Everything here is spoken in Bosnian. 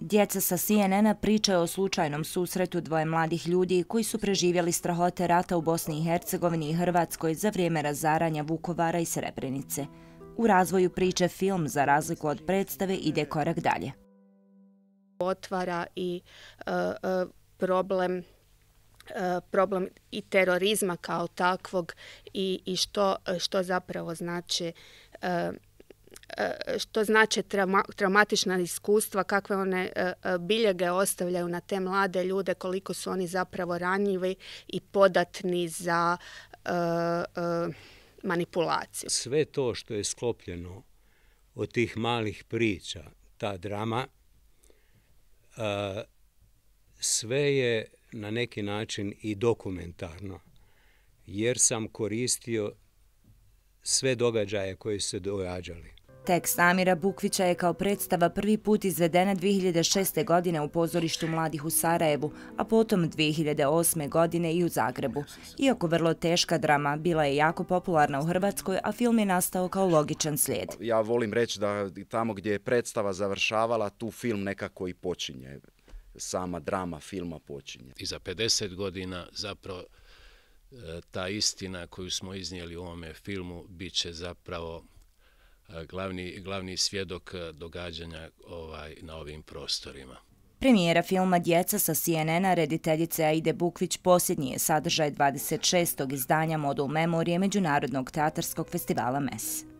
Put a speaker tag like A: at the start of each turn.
A: Djeca sa CNN-a pričaju o slučajnom susretu dvoje mladih ljudi koji su preživjeli strahote rata u Bosni i Hercegovini i Hrvatskoj za vrijeme razaranja Vukovara i Srebrenice. U razvoju priče film, za razliku od predstave, ide korak dalje.
B: Otvara i e, e, problem e, problem i terorizma kao takvog i što zapravo znači E, što znači trauma, traumatična iskustva, kakve one e, e, biljege ostavljaju na te mlade ljude, koliko su oni zapravo ranjivi i podatni za manipulaciju.
C: Sve to što je sklopljeno od tih malih priča, ta drama, sve je na neki način i dokumentarno, jer sam koristio sve događaje koje su se događali.
A: Tekst Amira Bukvića je kao predstava prvi put izvedena 2006. godine u pozorištu mladih u Sarajevu, a potom 2008. godine i u Zagrebu. Iako vrlo teška drama, bila je jako popularna u Hrvatskoj, a film je nastao kao logičan slijed.
D: Ja volim reći da tamo gdje je predstava završavala, tu film nekako i počinje. Sama drama filma počinje.
E: I za 50 godina zapravo e, ta istina koju smo iznijeli u ovome filmu bit će zapravo Eh, glavni, glavni svjedok eh, događanja ovaj, na ovim prostorima.
A: Premijera filma Djeca sa CNN-a rediteljice Aide Bukvić posljednji je sadržaj 26. izdanja Modul Memorije Međunarodnog teatarskog festivala MES.